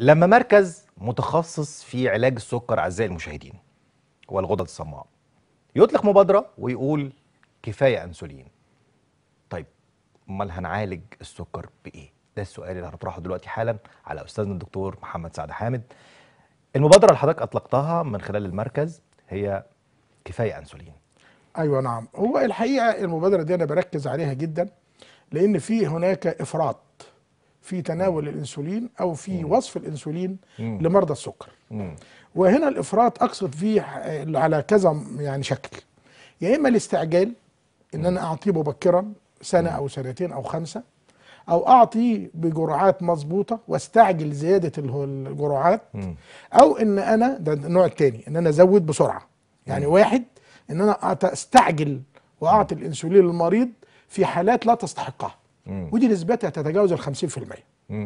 لما مركز متخصص في علاج السكر اعزائي المشاهدين والغدد الصماء يطلق مبادره ويقول كفايه انسولين طيب امال هنعالج السكر بايه ده السؤال اللي هنطرحه دلوقتي حالا على استاذنا الدكتور محمد سعد حامد المبادره اللي حضرتك اطلقتها من خلال المركز هي كفايه انسولين ايوه نعم هو الحقيقه المبادره دي انا بركز عليها جدا لان في هناك افراط في تناول الانسولين او في مم. وصف الانسولين مم. لمرضى السكر مم. وهنا الافراط اقصد فيه على كذا يعني شكل يا اما الاستعجال ان انا اعطيه مبكرا سنه او سنتين او خمسه او اعطي بجرعات مظبوطه واستعجل زياده الجرعات او ان انا ده النوع الثاني ان انا ازود بسرعه يعني واحد ان انا استعجل واعطي الانسولين للمريض في حالات لا تستحقها ودي نسبتها تتجاوز ال 50%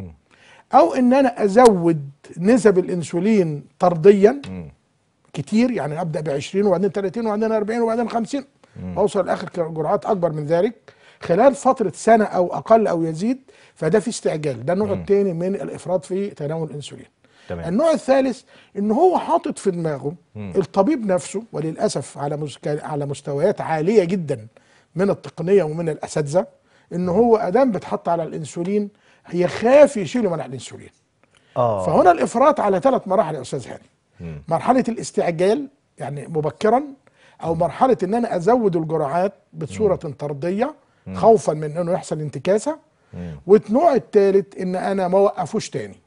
او ان انا ازود نسب الانسولين طرديا كتير يعني ابدا ب 20 وبعدين 30 وبعدين 40 وبعدين 50 اوصل لاخر جرعات اكبر من ذلك خلال فتره سنه او اقل او يزيد فده في استعجال ده النوع الثاني من الافراط في تناول الانسولين تمام. النوع الثالث ان هو حاطط في دماغه مم. الطبيب نفسه وللاسف على على مستويات عاليه جدا من التقنيه ومن الاساتذه ان هو ادام بيتحط على الانسولين يخاف يشيله منع الانسولين آه. فهنا الافراط على ثلاث مراحل يا استاذ هاني مرحله الاستعجال يعني مبكرا او مرحله ان انا ازود الجرعات بصوره طرديه خوفا من انه يحصل انتكاسه والنوع الثالث ان انا ما وقفوش تاني